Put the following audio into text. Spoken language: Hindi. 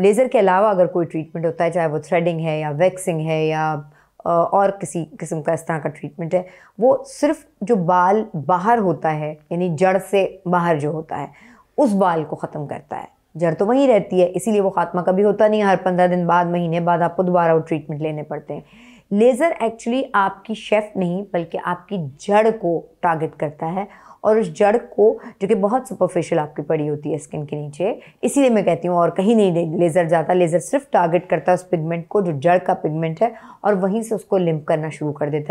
लेज़र के अलावा अगर कोई ट्रीटमेंट होता है चाहे वो थ्रेडिंग है या वैक्सिंग है या और किसी किस्म का इस तरह का ट्रीटमेंट है वो सिर्फ जो बाल बाहर होता है यानी जड़ से बाहर जो होता है उस बाल को ख़त्म करता है जड़ तो वहीं रहती है इसीलिए वो ख़ात्मा कभी होता नहीं हर पंद्रह दिन बाद महीने बाद आपको दोबारा वो ट्रीटमेंट लेने पड़ते हैं लेज़र एक्चुअली आपकी शेफ नहीं बल्कि आपकी जड़ को टारगेट करता है और उस जड़ को जो कि बहुत सुपरफिशियल आपकी पड़ी होती है स्किन के नीचे इसीलिए मैं कहती हूँ और कहीं नहीं लेज़र जाता लेज़र सिर्फ टारगेट करता है उस पिगमेंट को जो जड़ का पिगमेंट है और वहीं से उसको लिम्प करना शुरू कर देता है